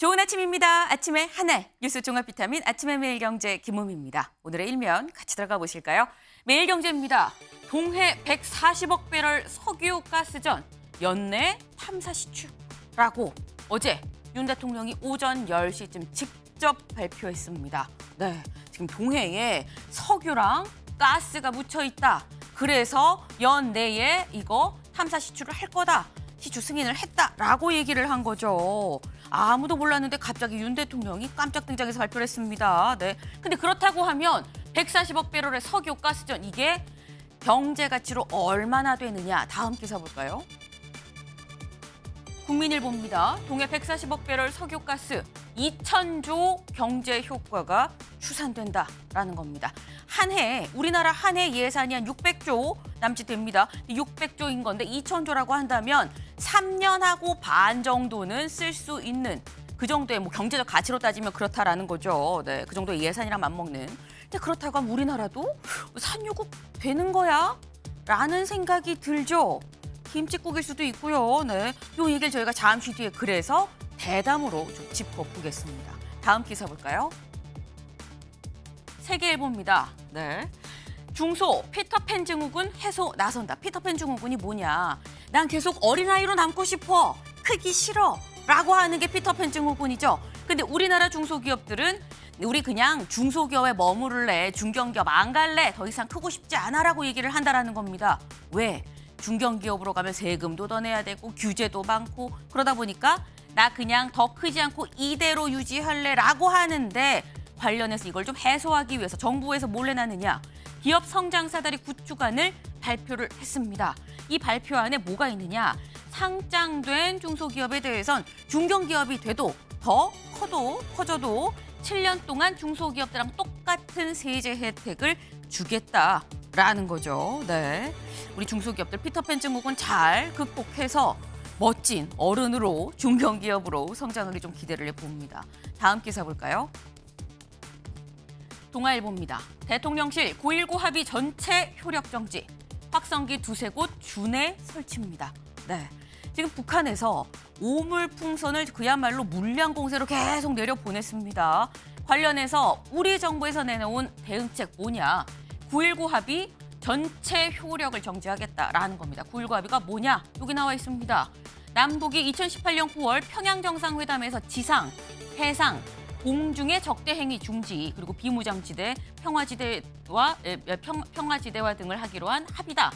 좋은 아침입니다. 아침에 한나 뉴스 종합 비타민 아침에 매일 경제 김호미입니다. 오늘의 일면 같이 들어가 보실까요? 매일 경제입니다. 동해 140억 배럴 석유 가스전 연내 탐사 시추라고 어제 윤 대통령이 오전 10시쯤 직접 발표했습니다. 네, 지금 동해에 석유랑 가스가 묻혀 있다. 그래서 연내에 이거 탐사 시추를 할 거다. 시추 승인을 했다라고 얘기를 한 거죠. 아무도 몰랐는데 갑자기 윤 대통령이 깜짝 등장해서 발표를 했습니다. 네. 근데 그렇다고 하면 140억 배럴의 석유 가스전 이게 경제 가치로 얼마나 되느냐 다음 기사 볼까요? 국민일보입니다. 동해 140억 배럴 석유가스 2천조 경제 효과가 추산된다라는 겁니다. 한 해, 우리나라 한 해 예산이 한 600조 남짓됩니다. 600조인 건데 2천조라고 한다면 삼년하고 반 정도는 쓸 수 있는 그 정도의 뭐 경제적 가치로 따지면 그렇다라는 거죠. 네, 그 정도의 예산이랑 맞먹는. 근데 그렇다고 하면 우리나라도 산유국 되는 거야? 라는 생각이 들죠. 김치국일 수도 있고요. 네, 요 얘기를 저희가 잠시 뒤에 그래서 대담으로 좀 짚어보겠습니다. 다음 기사 볼까요? 세계일보입니다. 네. 중소 피터팬 증후군 해소 나선다. 피터팬 증후군이 뭐냐. 난 계속 어린아이로 남고 싶어. 크기 싫어. 라고 하는 게 피터팬 증후군이죠. 근데 우리나라 중소기업들은 우리 그냥 중소기업에 머무를래, 중견기업 안 갈래, 더 이상 크고 싶지 않아라고 얘기를 한다라는 겁니다. 왜? 중견기업으로 가면 세금도 더 내야 되고 규제도 많고 그러다 보니까 나 그냥 더 크지 않고 이대로 유지할래라고 하는데 관련해서 이걸 좀 해소하기 위해서 정부에서 몰래 나느냐 기업 성장 사다리 구축안을 발표를 했습니다. 이 발표 안에 뭐가 있느냐. 상장된 중소기업에 대해선 중견기업이 돼도 더 커도 커져도 7년 동안 중소기업들랑 똑같은 세제 혜택을 주겠다라는 거죠. 네. 우리 중소기업들 피터팬 증후군 잘 극복해서 멋진 어른으로 중견기업으로 성장하기좀 기대를 해봅니다. 다음 기사 볼까요? 동아일보입니다. 대통령실 9.19 합의 전체 효력 정지. 확성기 두세 곳준내 설치입니다. 네. 지금 북한에서 오물 풍선을 그야말로 물량 공세로 계속 내려 보냈습니다. 관련해서 우리 정부에서 내놓은 대응책 뭐냐? 9.19 합의 전체 효력을 정지하겠다라는 겁니다. 9.19 합의가 뭐냐? 여기 나와 있습니다. 남북이 2018년 9월 평양 정상회담에서 지상, 해상, 공중의 적대 행위 중지, 그리고 비무장지대, 평화지대 와 예, 예, 평, 평화지대화 등을 하기로 한 합의다.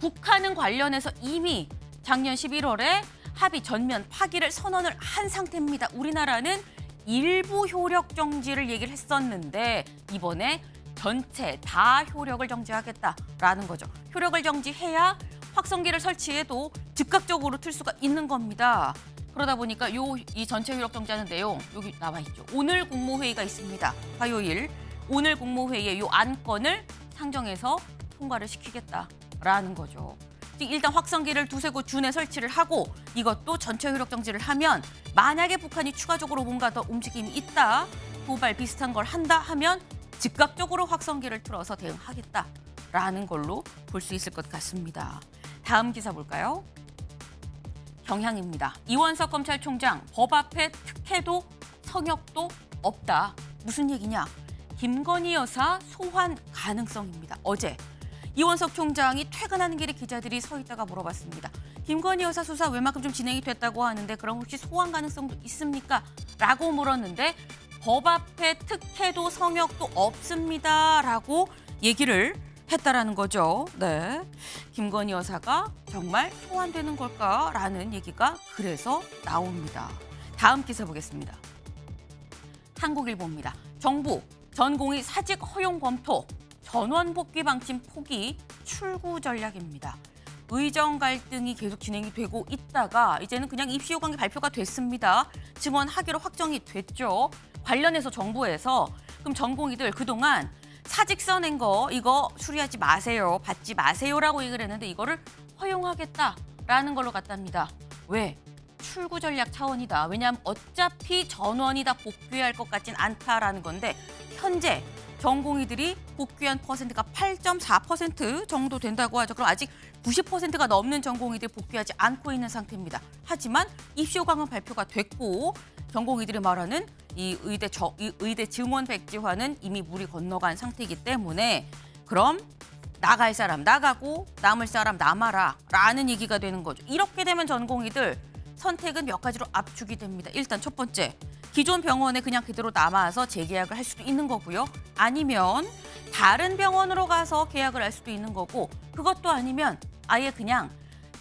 북한은 관련해서 이미 작년 11월에 합의 전면 파기를 선언을 한 상태입니다. 우리나라는 일부 효력 정지를 얘기를 했었는데 이번에 전체 다 효력을 정지하겠다라는 거죠. 효력을 정지해야 확성기를 설치해도 즉각적으로 틀 수가 있는 겁니다. 그러다 보니까 요이 전체 효력 정지하는 내용 여기 나와 있죠. 오늘 국무회의가 있습니다. 화요일 오늘 국무회의에이 안건을 상정해서 통과를 시키겠다라는 거죠. 일단 확성기를 두세 곳 준에 설치를 하고 이것도 전체 효력 정지를 하면 만약에 북한이 추가적으로 뭔가 더 움직임이 있다, 도발 비슷한 걸 한다 하면 즉각적으로 확성기를 틀어서 대응하겠다라는 걸로 볼 수 있을 것 같습니다. 다음 기사 볼까요? 경향입니다. 이원석 검찰총장 법 앞에 특혜도 성역도 없다. 무슨 얘기냐? 김건희 여사 소환 가능성입니다. 어제 이원석 총장이 퇴근하는 길에 기자들이 서 있다가 물어봤습니다. 김건희 여사 수사 웬만큼 좀 진행이 됐다고 하는데 그럼 혹시 소환 가능성도 있습니까? 라고 물었는데 법 앞에 특혜도 성역도 없습니다라고 얘기를 했다라는 거죠. 네. 김건희 여사가 정말 소환되는 걸까라는 얘기가 그래서 나옵니다. 다음 기사 보겠습니다. 한국일보입니다. 정부 전공이 사직 허용 검토, 전원 복귀 방침 포기, 출구 전략입니다. 의정 갈등이 계속 진행이 되고 있다가 이제는 그냥 입시 요강이 발표가 됐습니다. 증원하기로 확정이 됐죠. 관련해서 정부에서 그럼 전공이들 그동안 사직 써낸 거 이거 수리하지 마세요, 받지 마세요라고 얘기를 했는데 이거를 허용하겠다라는 걸로 갔답니다. 왜? 출구 전략 차원이다. 왜냐하면 어차피 전원이 다 복귀할 것 같진 않다라는 건데 현재 전공의들이 복귀한 퍼센트가 8.4% 정도 된다고 하죠. 그럼 아직 90%가 넘는 전공의들이 복귀하지 않고 있는 상태입니다. 하지만 입시 호강은 발표가 됐고 전공의들이 말하는 이 의대, 저, 이 의대 증원 백지화는 이미 물이 건너간 상태이기 때문에 그럼 나갈 사람 나가고 남을 사람 남아라 라는 얘기가 되는 거죠. 이렇게 되면 전공의들 선택은 몇 가지로 압축이 됩니다. 일단 첫 번째, 기존 병원에 그냥 그대로 남아서 재계약을 할 수도 있는 거고요. 아니면 다른 병원으로 가서 계약을 할 수도 있는 거고 그것도 아니면 아예 그냥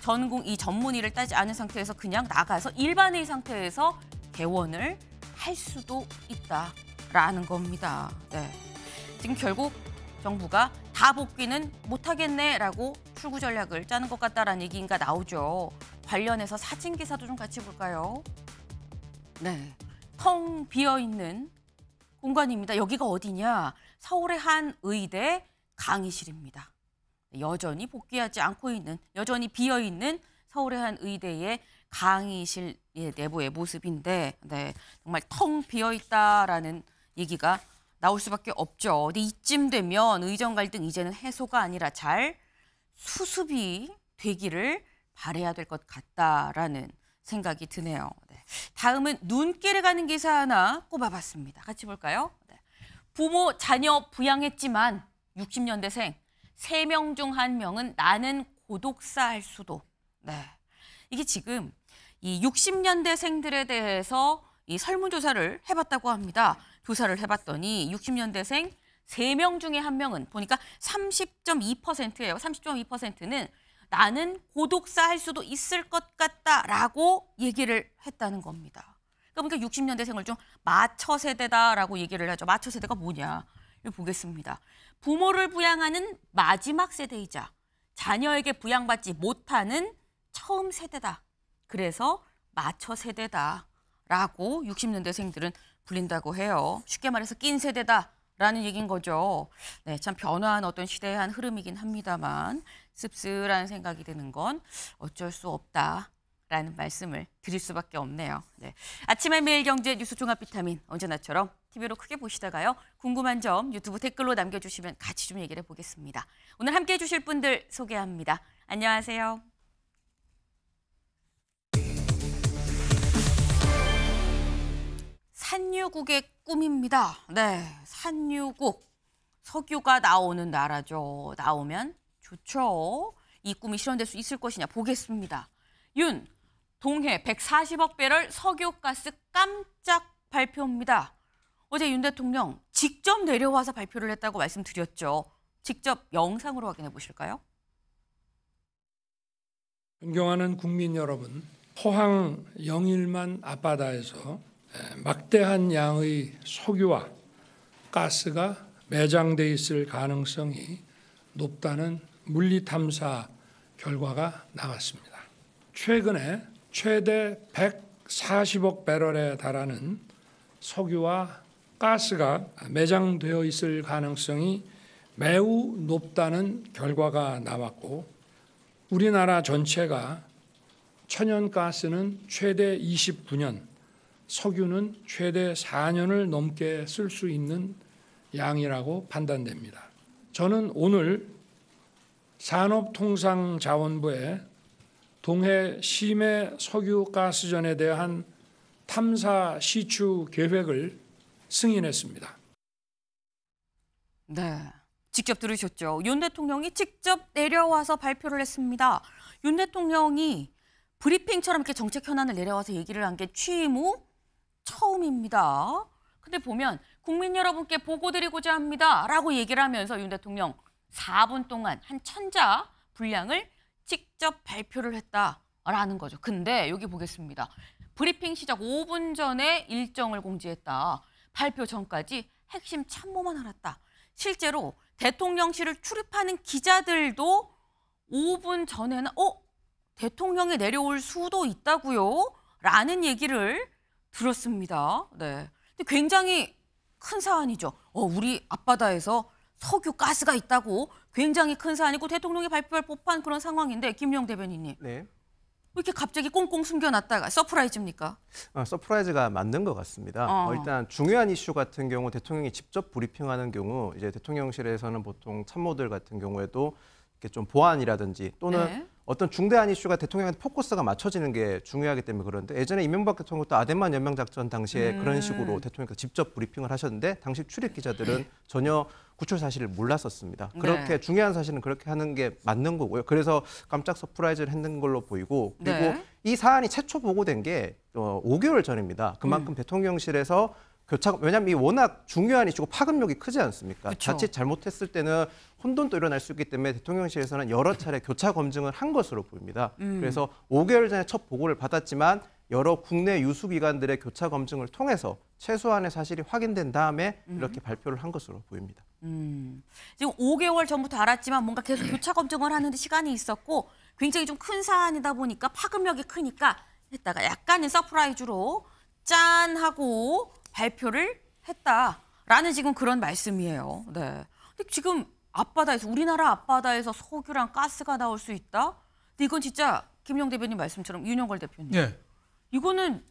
전공 이 전문의를 따지 않은 상태에서 그냥 나가서 일반의 상태에서 개원을 할 수도 있다라는 겁니다. 네. 지금 결국 정부가 다 복귀는 못하겠네라고 출구 전략을 짜는 것 같다라는 얘기가 나오죠. 관련해서 사진 기사도 좀 같이 볼까요? 네. 텅 비어 있는 공간입니다. 여기가 어디냐? 서울의 한 의대 강의실입니다. 여전히 복귀하지 않고 있는, 여전히 비어 있는 서울의 한 의대의 강의실 예, 내부의 모습인데, 네, 정말 텅 비어 있다라는 얘기가 나올 수밖에 없죠. 근데 이쯤 되면 의정 갈등 이제는 해소가 아니라 잘 수습이 되기를 바래야 될 것 같다라는 생각이 드네요. 네. 다음은 눈길에 가는 기사 하나 꼽아봤습니다. 같이 볼까요? 네. 부모, 자녀 부양했지만 60년대생 3명 중 1명은 나는 고독사 할 수도. 네. 이게 지금 이 60년대생들에 대해서 이 설문조사를 해봤다고 합니다. 조사를 해봤더니 60년대생 3명 중에 1명은 보니까 30.2%예요. 30.2%는 나는 고독사 할 수도 있을 것 같다라고 얘기를 했다는 겁니다. 그러니까 60년대생을 좀 마처 세대다라고 얘기를 하죠. 마처 세대가 뭐냐? 이 보겠습니다. 부모를 부양하는 마지막 세대이자 자녀에게 부양받지 못하는 처음 세대다. 그래서 마처 세대다라고 60년대생들은 불린다고 해요. 쉽게 말해서 낀 세대다. 라는 얘기인 거죠. 네, 참 변화한 어떤 시대의 한 흐름이긴 합니다만 씁쓸한 생각이 드는 건 어쩔 수 없다. 라는 말씀을 드릴 수밖에 없네요. 네. 아침에 매일 경제 뉴스 종합 비타민 언제나처럼 TV로 크게 보시다가요. 궁금한 점 유튜브 댓글로 남겨주시면 같이 좀 얘기를 해보겠습니다. 오늘 함께해 주실 분들 소개합니다. 안녕하세요. 산유국의 꿈입니다. 네, 산유국. 석유가 나오는 나라죠. 나오면 좋죠. 이 꿈이 실현될 수 있을 것이냐 보겠습니다. 윤, 동해 140억 배럴 석유가스 깜짝 발표입니다. 어제 윤 대통령 직접 내려와서 발표를 했다고 말씀드렸죠. 직접 영상으로 확인해 보실까요? 존경하는 국민 여러분, 포항 영일만 앞바다에서 막대한 양의 석유와 가스가 매장돼 있을 가능성이 높다는 물리 탐사 결과가 나왔습니다. 최근에 최대 140억 배럴에 달하는 석유와 가스가 매장되어 있을 가능성이 매우 높다는 결과가 나왔고 우리나라 전체가 천연가스는 최대 29년 석유는 최대 4년을 넘게 쓸 수 있는 양이라고 판단됩니다. 저는 오늘 산업통상자원부의 동해 심해 석유가스전에 대한 탐사 시추 계획을 승인했습니다. 네. 직접 들으셨죠. 윤 대통령이 직접 내려와서 발표를 했습니다. 윤 대통령이 브리핑처럼 이렇게 정책 현안을 내려와서 얘기를 한 게 취임 후 처음입니다. 근데 보면 국민 여러분께 보고드리고자 합니다라고 얘기를 하면서 윤 대통령 4분 동안 한 천자 분량을 직접 발표를 했다라는 거죠. 근데 여기 보겠습니다. 브리핑 시작 5분 전에 일정을 공지했다. 발표 전까지 핵심 참모만 알았다. 실제로 대통령실을 출입하는 기자들도 5분 전에는 어? 대통령이 내려올 수도 있다고요? 라는 얘기를 들었습니다. 네. 굉장히 큰 사안이죠. 어, 우리 앞바다에서 석유 가스가 있다고 굉장히 큰 사안이고 대통령이 발표할 법한 그런 상황인데 김용 대변인님. 네. 왜 이렇게 갑자기 꽁꽁 숨겨놨다가 서프라이즈입니까? 어, 서프라이즈가 맞는 것 같습니다. 어. 어, 일단 중요한 이슈 같은 경우 대통령이 직접 브리핑하는 경우 이제 대통령실에서는 보통 참모들 같은 경우에도 이렇게 좀 보안이라든지 또는 네. 어떤 중대한 이슈가 대통령한테 포커스가 맞춰지는 게 중요하기 때문에 그런데 예전에 이명박 대통령도 아덴만 연명 작전 당시에 음. 그런 식으로 대통령과 직접 브리핑을 하셨는데 당시 출입 기자들은 네. 전혀 구출 사실을 몰랐었습니다. 네. 그렇게 네. 중요한 사실은 그렇게 하는 게 맞는 거고요. 그래서 깜짝 서프라이즈를 했는 걸로 보이고 그리고 네. 이 사안이 최초 보고된 게 어, 5개월 전입니다. 그만큼 음. 대통령실에서 교착 그 왜냐하면 이 워낙 중요한 이슈고 파급력이 크지 않습니까? 그쵸. 자칫 잘못했을 때는 혼돈도 일어날 수 있기 때문에 대통령실에서는 여러 차례 교차 검증을 한 것으로 보입니다. 음. 그래서 5개월 전에 첫 보고를 받았지만 여러 국내 유수기관들의 교차 검증을 통해서 최소한의 사실이 확인된 다음에 음. 이렇게 음. 발표를 한 것으로 보입니다. 음. 지금 5개월 전부터 알았지만 뭔가 계속 교차 검증을 하는데 시간이 있었고 굉장히 좀 큰 사안이다 보니까 파급력이 크니까 했다가 약간의 서프라이즈로 짠 하고 발표를 했다라는 지금 그런 말씀이에요. 네. 근데 지금 앞바다에서 우리나라 앞바다에서 석유랑 가스가 나올 수 있다. 근데 이건 진짜 김용 대변인 말씀처럼 윤영걸 대표님. 네. 이거는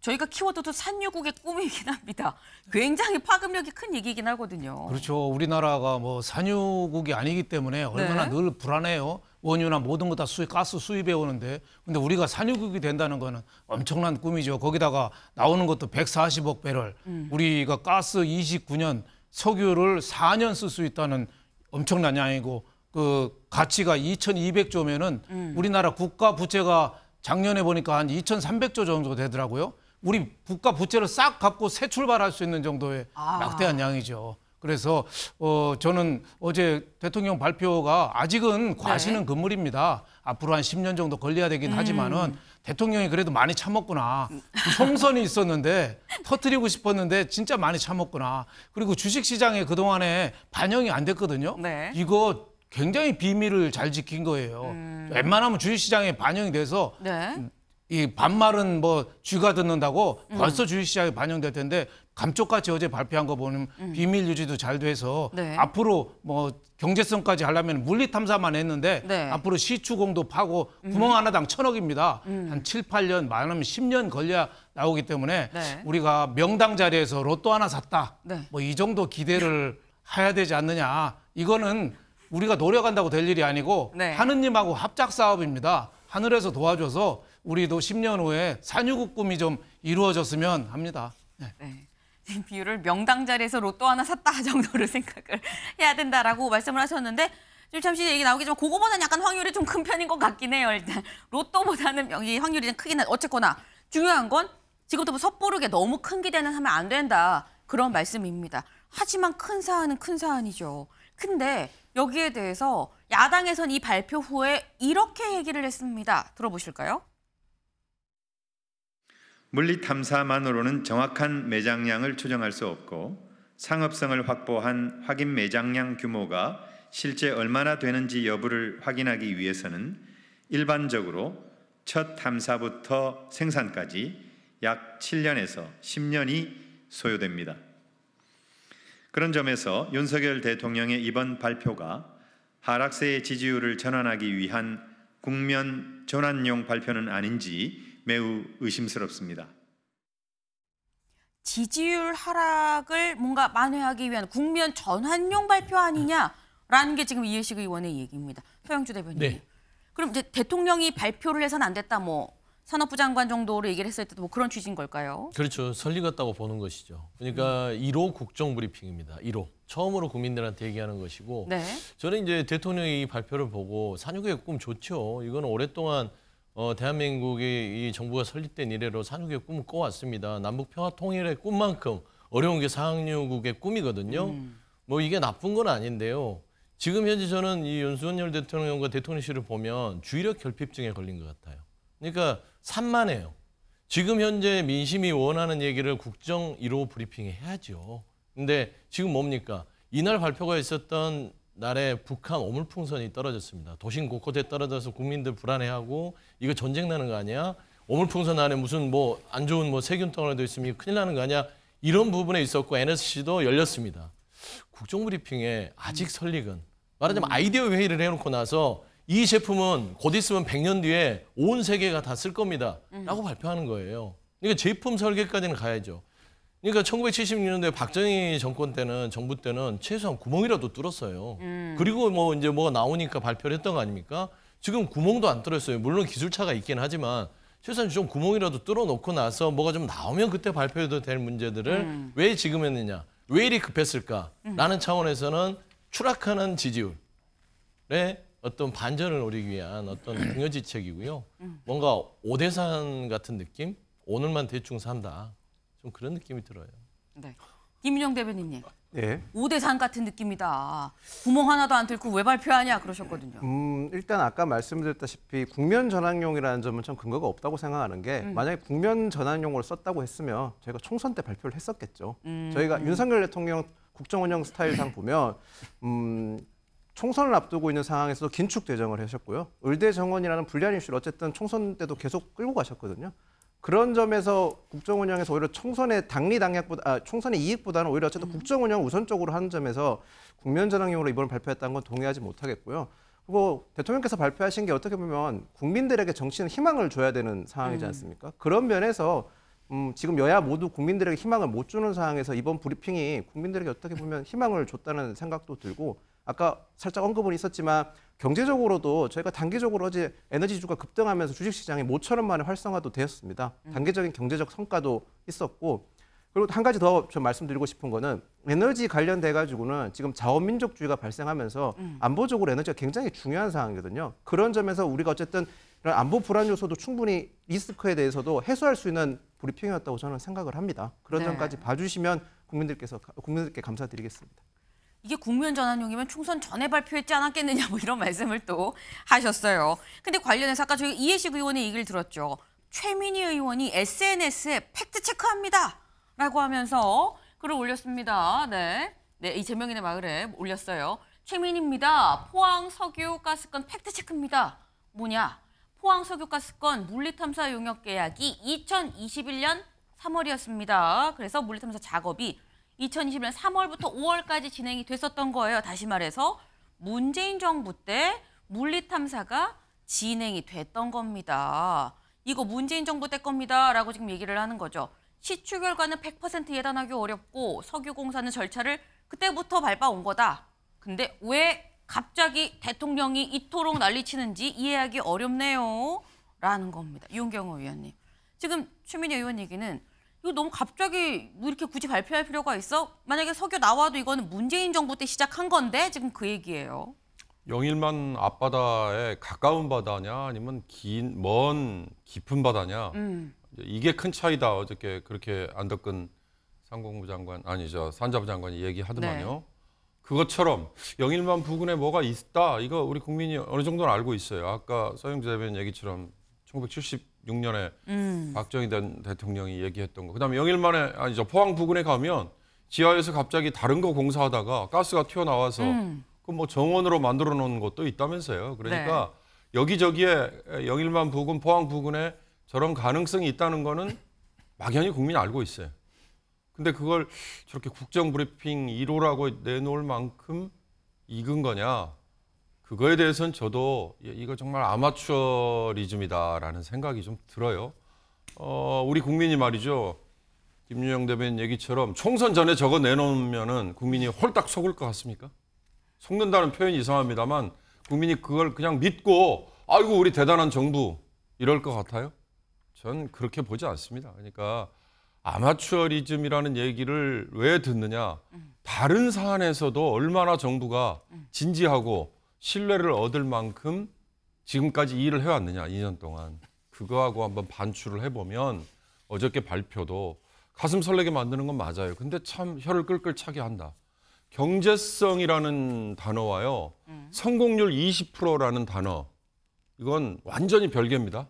저희가 키워드도 산유국의 꿈이긴 합니다. 굉장히 파급력이 큰 얘기이긴 하거든요. 그렇죠. 우리나라가 뭐 산유국이 아니기 때문에 얼마나 네. 늘 불안해요. 원유나 모든 거다 수입, 가스 수입해 오는데 근데 우리가 산유국이 된다는 거는 엄청난 꿈이죠. 거기다가 나오는 것도 140억 배럴. 음. 우리가 가스 29년 석유를 4년 쓸 수 있다는 엄청난 양이고 그 가치가 2,200조면은 음. 우리나라 국가 부채가 작년에 보니까 한 2,300조 정도 되더라고요. 우리 국가 부채를 싹 갚고 새 출발할 수 있는 정도의 아. 막대한 양이죠. 그래서 어, 저는 어제 대통령 발표가 아직은 과시는 네. 금물입니다. 앞으로 한 10년 정도 걸려야 되긴 음. 하지만은 대통령이 그래도 많이 참았구나. 총선이 있었는데 터트리고 싶었는데 진짜 많이 참았구나. 그리고 주식시장에 그동안에 반영이 안 됐거든요. 네. 이거 굉장히 비밀을 잘 지킨 거예요. 음. 웬만하면 주식시장에 반영이 돼서 네. 음, 이 반말은 뭐 쥐가 듣는다고 음. 벌써 음. 주식시장에 반영될 텐데 감쪽같이 어제 발표한 거 보면 음. 비밀 유지도 잘 돼서 네. 앞으로 뭐 경제성까지 하려면 물리 탐사만 했는데 네. 앞으로 시추공도 파고 음. 구멍 하나당 천억입니다. 음. 한 7, 8년 많으면 10년 걸려 나오기 때문에 네. 우리가 명당 자리에서 로또 하나 샀다. 네. 뭐이 정도 기대를 해야 되지 않느냐. 이거는 우리가 노력한다고 될 일이 아니고 하느님하고 네. 합작 사업입니다. 하늘에서 도와줘서 우리도 10년 후에 산유국 꿈이 좀 이루어졌으면 합니다. 네. 네. 비율을 명당 자리에서 로또 하나 샀다 정도로 생각을 해야 된다라고 말씀을 하셨는데 지금 잠시 얘기 나오겠지만 그거보다는 약간 확률이 좀 큰 편인 것 같긴 해요. 일단 로또보다는 여기 확률이 좀 크긴 한 어쨌거나 중요한 건 지금부터 섣부르게 너무 큰 기대는 하면 안 된다 그런 말씀입니다. 하지만 큰 사안은 큰 사안이죠. 근데 여기에 대해서 야당에선 이 발표 후에 이렇게 얘기를 했습니다. 들어보실까요? 물리 탐사만으로는 정확한 매장량을 추정할 수 없고 상업성을 확보한 확인 매장량 규모가 실제 얼마나 되는지 여부를 확인하기 위해서는 일반적으로 첫 탐사부터 생산까지 약 7년에서 10년이 소요됩니다. 그런 점에서 윤석열 대통령의 이번 발표가 하락세의 지지율을 전환하기 위한 국면 전환용 발표는 아닌지 매우 의심스럽습니다. 지지율 하락을 뭔가 만회하기 위한 국면 전환용 발표 아니냐라는 게 지금 이해식 의원의 얘기입니다. 서영주 대변인. 네. 그럼 이제 대통령이 발표를 해서는 안 됐다 뭐 산업부 장관 정도로 얘기를 했을 때도 뭐 그런 취지인 걸까요? 그렇죠. 설리 같다고 보는 것이죠. 그러니까 음. 1호 국정 브리핑입니다. 1호. 처음으로 국민들한테 얘기하는 것이고 네. 저는 이제 대통령이 발표를 보고 산유의꿈 좋죠. 이거 오랫동안 어, 대한민국이 이 정부가 설립된 이래로 산후계 꿈을 꿔왔습니다. 남북 평화 통일의 꿈만큼 어려운 게 상류국의 꿈이거든요. 음. 뭐 이게 나쁜 건 아닌데요. 지금 현재 저는 이윤수원열 대통령과 대통령실을 보면 주의력 결핍증에 걸린 것 같아요. 그러니까 산만해요. 지금 현재 민심이 원하는 얘기를 국정 1호 브리핑에 해야죠. 근데 지금 뭡니까? 이날 발표가 있었던 날에 북한 오물풍선이 떨어졌습니다. 도심 곳곳에 떨어져서 국민들 불안해하고 이거 전쟁 나는 거 아니야? 오물풍선 안에 무슨 뭐 안 좋은 뭐 세균덩어리도 있으면 큰일 나는 거 아니야? 이런 부분에 있었고 NSC도 열렸습니다. 국정브리핑에 아직 설익은 말하자면 음. 아이디어 회의를 해놓고 나서 이 제품은 곧 있으면 100년 뒤에 온 세계가 다 쓸 겁니다. 음. 라고 발표하는 거예요. 그러니까 제품 설계까지는 가야죠. 그러니까 1976년대 박정희 정권 때는 정부 때는 최소한 구멍이라도 뚫었어요. 음. 그리고 뭐 이제 뭐가 나오니까 발표를 했던 거 아닙니까? 지금 구멍도 안 뚫었어요. 물론 기술차가 있긴 하지만 최소한 좀 구멍이라도 뚫어놓고 나서 뭐가 좀 나오면 그때 발표해도 될 문제들을 음. 왜 지금 했느냐, 왜 이리 급했을까라는 음. 차원에서는 추락하는 지지율에 네? 어떤 반전을 노리기 위한 어떤 공여지책이고요. 음. 뭔가 오대산 같은 느낌? 오늘만 대충 산다. 좀 그런 느낌이 들어요. 네. 김윤영 대변인님. 네. 5대 3 같은 느낌이다. 구멍 하나도 안 뚫고 왜 발표하냐 그러셨거든요. 음, 일단 아까 말씀드렸다시피 국면 전환용이라는 점은 참 근거가 없다고 생각하는 게 음. 만약에 국면 전환용으로 썼다고 했으면 저희가 총선 때 발표를 했었겠죠. 음. 저희가 윤석열 대통령 국정 운영 스타일상 보면 음, 총선을 앞두고 있는 상황에서도 긴축 대정을 하셨고요. 을대 정원이라는 불리한 이슈를 어쨌든 총선 때도 계속 끌고 가셨거든요. 그런 점에서 국정운영에서 오히려 총선의 당리 당략보다 아, 총선의 이익보다는 오히려 어쨌든 음. 국정운영 우선적으로 하는 점에서 국면전환용으로 이번에 발표했다는 건 동의하지 못하겠고요. 그리고 대통령께서 발표하신 게 어떻게 보면 국민들에게 정치는 희망을 줘야 되는 상황이지 음. 않습니까? 음. 그런 면에서 음, 지금 여야 모두 국민들에게 희망을 못 주는 상황에서 이번 브리핑이 국민들에게 어떻게 보면 희망을 줬다는 생각도 들고 아까 살짝 언급은 있었지만 경제적으로도 저희가 단기적으로 어제 에너지주가 급등하면서 주식시장이 모처럼 만에 활성화도 되었습니다. 음. 단기적인 경제적 성과도 있었고 그리고 한 가지 더좀 말씀드리고 싶은 거는 에너지 관련돼 가지고는 지금 자원민족주의가 발생하면서 음. 안보적으로 에너지가 굉장히 중요한 상황이거든요. 그런 점에서 우리가 어쨌든 이런 안보 불안 요소도 충분히 리스크에 대해서도 해소할 수 있는 불이평이었다고 저는 생각을 합니다. 그런 네. 점까지 봐주시면 국민들께서 국민들께 감사드리겠습니다. 이게 국면 전환용이면 총선 전에 발표했지 않았겠느냐 뭐 이런 말씀을 또 하셨어요. 근데 관련해서 아까 저희 이해식 의원의 얘기를 들었죠. 최민희 의원이 SNS에 팩트 체크합니다라고 하면서 글을 올렸습니다. 네. 네, 이재명인의 마을에 올렸어요. 최민입니다. 희 포항 석유가스건 팩트 체크입니다. 뭐냐? 포항 석유가스건 물리탐사 용역 계약이 2021년 3월이었습니다. 그래서 물리탐사 작업이 2 0 2 0년 3월부터 5월까지 진행이 됐었던 거예요. 다시 말해서 문재인 정부 때 물리 탐사가 진행이 됐던 겁니다. 이거 문재인 정부 때 겁니다라고 지금 얘기를 하는 거죠. 시추 결과는 100% 예단하기 어렵고 석유공사는 절차를 그때부터 밟아온 거다. 근데 왜 갑자기 대통령이 이토록 난리치는지 이해하기 어렵네요. 라는 겁니다. 윤경호 위원님. 지금 추민희 의원 얘기는 이거 너무 갑자기 뭐 이렇게 굳이 발표할 필요가 있어? 만약에 석유 나와도 이거는 문재인 정부 때 시작한 건데 지금 그 얘기예요. 영일만 앞바다에 가까운 바다냐 아니면 긴, 먼 깊은 바다냐 음. 이게 큰 차이다 어저께 그렇게 안덕근 상공부 장관 아니죠 산자부 장관이 얘기하더만요. 네. 그것처럼 영일만 부근에 뭐가 있다 이거 우리 국민이 어느 정도는 알고 있어요. 아까 서영재 대변인 얘기처럼 1970 2006년에 음. 박정희 대통령이 얘기했던 거. 그다음에 영일 만에 아니죠 포항 부근에 가면 지하에서 갑자기 다른 거 공사하다가 가스가 튀어나와서 음. 그뭐 정원으로 만들어 놓은 것도 있다면서요. 그러니까 네. 여기저기에 영일만 부근 포항 부근에 저런 가능성이 있다는 거는 막연히 국민이 알고 있어요. 근데 그걸 저렇게 국정 브리핑 1호라고 내놓을 만큼 익은 거냐? 그거에 대해서는 저도 예, 이거 정말 아마추어리즘이다라는 생각이 좀 들어요. 어, 우리 국민이 말이죠. 김유영 대변인 얘기처럼 총선 전에 저거 내놓으면은 국민이 홀딱 속을 것 같습니까? 속는다는 표현이 이상합니다만 국민이 그걸 그냥 믿고 아이고 우리 대단한 정부 이럴 것 같아요? 전 그렇게 보지 않습니다. 그러니까 아마추어리즘이라는 얘기를 왜 듣느냐? 음. 다른 사안에서도 얼마나 정부가 음. 진지하고 신뢰를 얻을 만큼 지금까지 일을 해왔느냐, 2년 동안. 그거하고 한번 반출을 해보면 어저께 발표도 가슴 설레게 만드는 건 맞아요. 근데 참 혀를 끌끌 차게 한다. 경제성이라는 단어와요. 음. 성공률 20%라는 단어. 이건 완전히 별개입니다.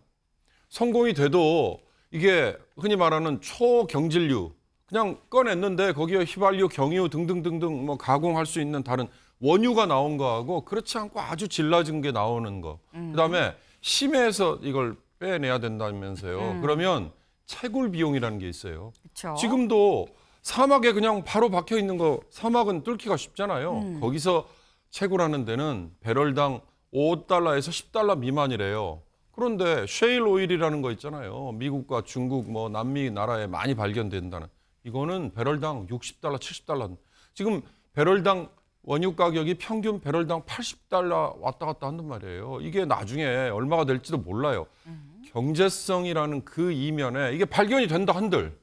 성공이 돼도 이게 흔히 말하는 초경질류 그냥 꺼냈는데 거기에 휘발유, 경유 등등등등 뭐 가공할 수 있는 다른 원유가 나온 거하고 그렇지 않고 아주 질라진 게 나오는 거. 음. 그다음에 심해서 이걸 빼내야 된다면서요. 음. 그러면 채굴 비용이라는 게 있어요. 그쵸. 지금도 사막에 그냥 바로 박혀 있는 거 사막은 뚫기가 쉽잖아요. 음. 거기서 채굴하는 데는 배럴당 5달러에서 10달러 미만이래요. 그런데 쉐일 오일이라는 거 있잖아요. 미국과 중국 뭐 남미 나라에 많이 발견된다는 이거는 배럴당 60달러, 70달러. 지금 배럴당 원유 가격이 평균 배럴당 80달러 왔다 갔다 한단 말이에요. 이게 나중에 얼마가 될지도 몰라요. 음. 경제성이라는 그 이면에 이게 발견이 된다 한들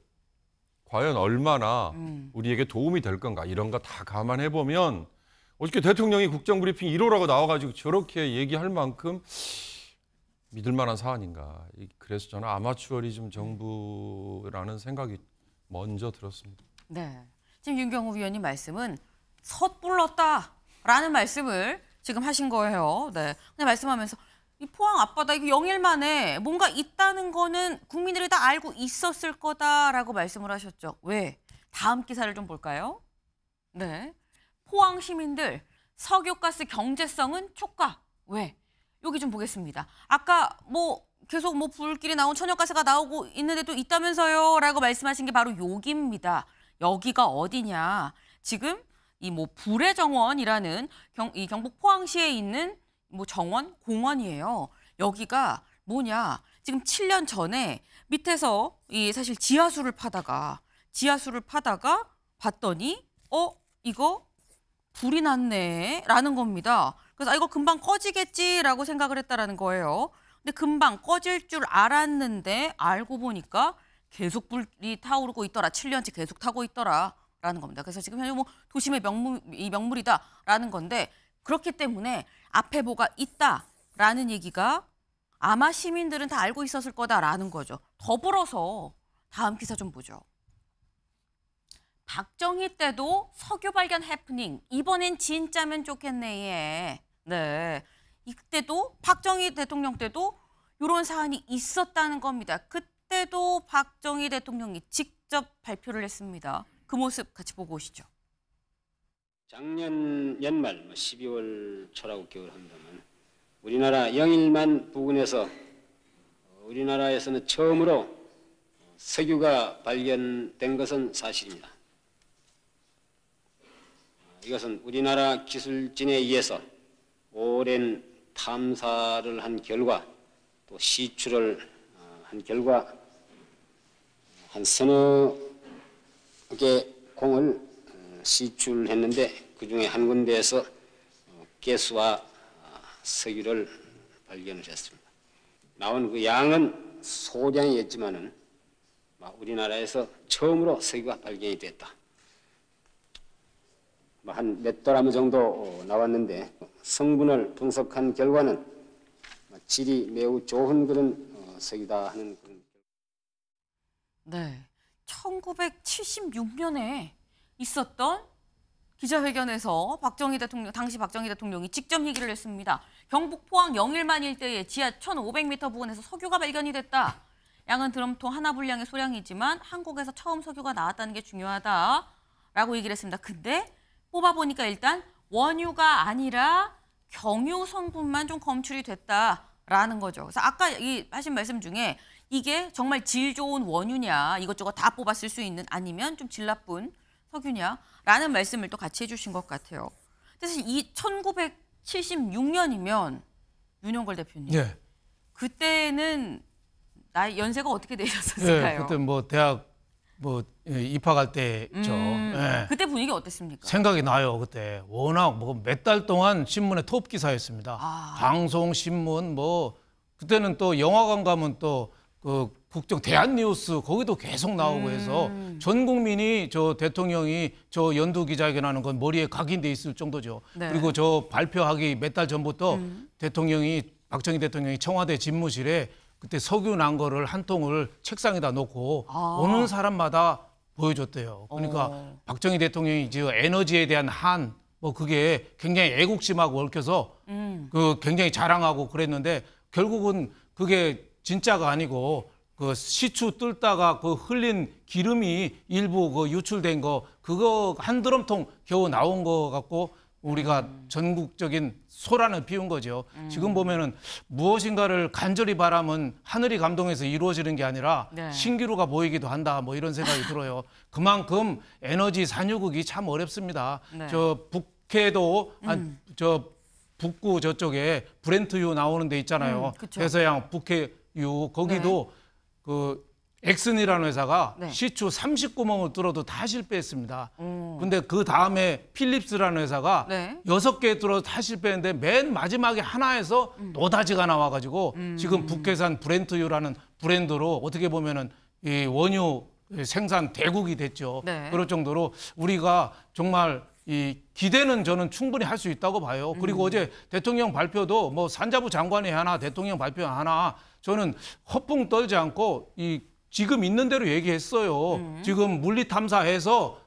과연 얼마나 음. 우리에게 도움이 될 건가 이런 거 다 감안해 보면 어저께 대통령이 국정브리핑 1호라고 나와가지고 저렇게 얘기할 만큼 믿을 만한 사안인가. 그래서 저는 아마추어리즘 음. 정부라는 생각이 먼저 들었습니다. 네. 지금 윤경호 위원님 말씀은 섣불렀다라는 말씀을 지금 하신 거예요. 네. 그냥 말씀하면서 이 포항 앞바다 이거 영일 만에 뭔가 있다는 거는 국민들이 다 알고 있었을 거다라고 말씀을 하셨죠. 왜? 다음 기사를 좀 볼까요? 네. 포항 시민들 석유가스 경제성은 촉각. 왜? 여기 좀 보겠습니다. 아까 뭐 계속 뭐 불길이 나온 천연가스가 나오고 있는데도 있다면서요라고 말씀하신 게 바로 여기입니다. 여기가 어디냐? 지금 이뭐 불의 정원이라는 경, 이 경북 포항시에 있는 뭐 정원 공원이에요. 여기가 뭐냐? 지금 7년 전에 밑에서 이 사실 지하수를 파다가 지하수를 파다가 봤더니 어 이거 불이 났네라는 겁니다. 그래서 아 이거 금방 꺼지겠지라고 생각을 했다라는 거예요. 근데 금방 꺼질 줄 알았는데 알고 보니까 계속 불이 타오르고 있더라. 7년째 계속 타고 있더라. 라는 겁니다. 그래서 지금 현재 뭐 도심의 명물, 이 명물이다라는 건데 그렇기 때문에 앞에 뭐가 있다라는 얘기가 아마 시민들은 다 알고 있었을 거다라는 거죠. 더불어서 다음 기사 좀 보죠. 박정희 때도 석유 발견 해프닝 이번엔 진짜면 좋겠네. 네. 이때도 박정희 대통령 때도 이런 사안이 있었다는 겁니다. 그때도 박정희 대통령이 직접 발표를 했습니다. 그 모습 같이 보고 오시죠. 작년 연말 12월 뭐 초라고 기억을 한다면 우리나라 영일만 부근에서 우리나라에서는 처음으로 석유가 발견된 것은 사실입니다. 이것은 우리나라 기술진에 의해서 오랜 탐사를 한 결과 또 시추를 한 결과 한 서너 이렇게 공을 어, 시출했는데 그 중에 한 군데에서 어, 개수와 아, 석유를 발견을 했습니다. 나온 그 양은 소량이었지만은 우리나라에서 처음으로 석유가 발견이 됐다. 뭐 한몇도라 정도 어, 나왔는데 성분을 분석한 결과는 질이 매우 좋은 그런 석유다 하는 그런. 네. 1976년에 있었던 기자회견에서 박정희 대통령, 당시 박정희 대통령이 직접 얘기를 했습니다. 경북 포항 영일만 일대의 지하 1,500m 부근에서 석유가 발견이 됐다. 양은 드럼통 하나 분량의 소량이지만 한국에서 처음 석유가 나왔다는 게 중요하다. 라고 얘기를 했습니다. 근데 뽑아보니까 일단 원유가 아니라 경유 성분만 좀 검출이 됐다라는 거죠. 그래서 아까 이 하신 말씀 중에 이게 정말 질 좋은 원유냐 이것저것 다 뽑았을 수 있는 아니면 좀 질 나쁜 석유냐라는 말씀을 또 같이 해주신 것 같아요. 사실 이 1976년이면 윤영걸 대표님 예. 그때는 나 연세가 어떻게 되셨을까요? 예, 그때 뭐 대학 뭐 예, 입학할 때죠. 음, 예. 그때 분위기 어땠습니까? 생각이 나요 그때 워낙 뭐 몇 달 동안 신문의 톱 기사였습니다. 아. 방송 신문 뭐 그때는 또 영화관 가면 또그 국정 대한뉴스 거기도 계속 나오고 음. 해서 전 국민이 저 대통령이 저 연두 기자회견하는 건 머리에 각인돼 있을 정도죠. 네. 그리고 저 발표하기 몇 달 전부터 음. 대통령이 박정희 대통령이 청와대 집무실에 그때 석유 난 거를 한 통을 책상에다 놓고 아. 오는 사람마다 보여줬대요. 그러니까 어. 박정희 대통령이 이제 에너지에 대한 한 뭐 그게 굉장히 애국심하고 얽혀서 음. 그 굉장히 자랑하고 그랬는데 결국은 그게 진짜가 아니고 그 시추 뚫다가 그 흘린 기름이 일부 그 유출된 거 그거 한 드럼통 겨우 나온 거같고 우리가 음. 전국적인 소란을 피운 거죠. 음. 지금 보면은 무엇인가를 간절히 바라면 하늘이 감동해서 이루어지는 게 아니라 네. 신기루가 보이기도 한다. 뭐 이런 생각이 들어요. 그만큼 에너지 산유국이 참 어렵습니다. 네. 저 북해도 한, 음. 저 북구 저쪽에 브렌트유 나오는 데 있잖아요. 음, 래서양 북해 유 거기도 네. 그 엑슨이라는 회사가 네. 시추 30구멍을 뚫어도 다 실패했습니다. 음. 근데 그 다음에 필립스라는 회사가 네. 6개 뚫어도 다 실패했는데 맨 마지막에 하나에서 음. 노다지가 나와가지고 음. 지금 북해산 브렌트유라는 브랜드로 어떻게 보면은 이 원유 생산 대국이 됐죠. 네. 그럴 정도로 우리가 정말 이 기대는 저는 충분히 할 수 있다고 봐요. 그리고 음. 어제 대통령 발표도 뭐 산자부 장관이 하나, 대통령 발표 하나, 저는 허풍 떨지 않고 이 지금 있는 대로 얘기했어요. 음. 지금 물리 탐사해서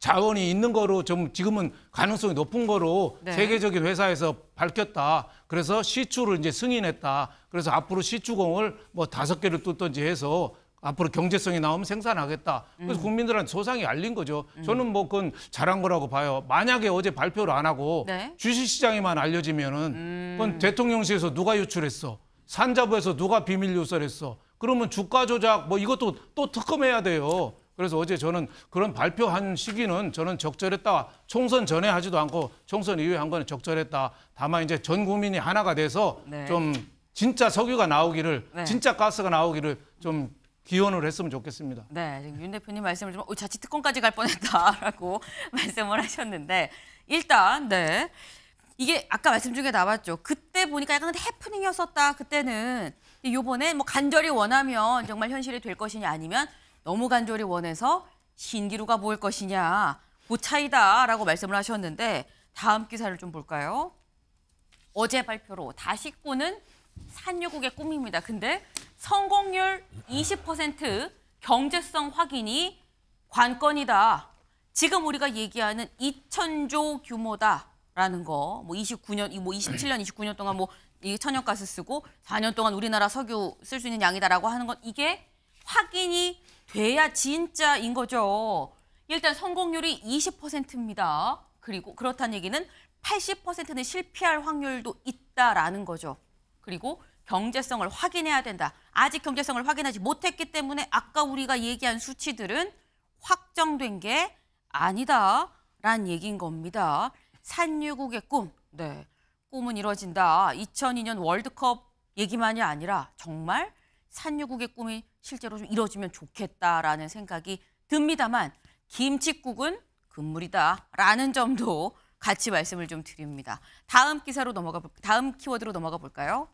자원이 있는 거로 좀 지금은 가능성이 높은 거로 네. 세계적인 회사에서 밝혔다. 그래서 시추를 이제 승인했다. 그래서 앞으로 시추공을 뭐 다섯 개를 뚫든지 해서 앞으로 경제성이 나오면 생산하겠다. 그래서 음. 국민들한테 소상히 알린 거죠. 음. 저는 뭐 그건 잘한 거라고 봐요. 만약에 어제 발표를 안 하고 네? 주식시장에만 알려지면은 음. 그건 대통령실에서 누가 유출했어? 산자부에서 누가 비밀 유설했어? 그러면 주가 조작 뭐 이것도 또 특검해야 돼요. 그래서 어제 저는 그런 발표한 시기는 저는 적절했다. 총선 전에 하지도 않고 총선 이후에 한 거는 적절했다. 다만 이제 전 국민이 하나가 돼서 네. 좀 진짜 석유가 나오기를 네. 진짜 가스가 나오기를 좀 기원을 했으면 좋겠습니다. 네, 윤 대표님 말씀을 좀 어, 자치특권까지 갈 뻔했다라고 말씀을 하셨는데 일단 네 이게 아까 말씀 중에 나왔죠. 그때 보니까 약간 해프닝이었었다. 그때는 요번에 뭐 간절히 원하면 정말 현실이 될 것이냐 아니면 너무 간절히 원해서 신기루가 모일 것이냐 그 차이다라고 말씀을 하셨는데 다음 기사를 좀 볼까요? 어제 발표로 다시 꾸는 산유국의 꿈입니다. 근데 성공률 20% 경제성 확인이 관건이다. 지금 우리가 얘기하는 2천조 규모다라는 거, 뭐 29년, 뭐 27년, 29년 동안 뭐 이 천연가스 쓰고 4년 동안 우리나라 석유 쓸 수 있는 양이다라고 하는 건 이게 확인이 돼야 진짜인 거죠. 일단 성공률이 20%입니다. 그리고 그렇다는 얘기는 80%는 실패할 확률도 있다라는 거죠. 그리고 경제성을 확인해야 된다. 아직 경제성을 확인하지 못했기 때문에 아까 우리가 얘기한 수치들은 확정된 게 아니다라는 얘기인 겁니다. 산유국의 꿈, 네, 꿈은 이루어진다 2002년 월드컵 얘기만이 아니라 정말 산유국의 꿈이 실제로 좀이어지면 좋겠다라는 생각이 듭니다만 김칫국은 금물이다라는 점도 같이 말씀을 좀 드립니다. 다음 기사로 넘어가 다음 키워드로 넘어가 볼까요?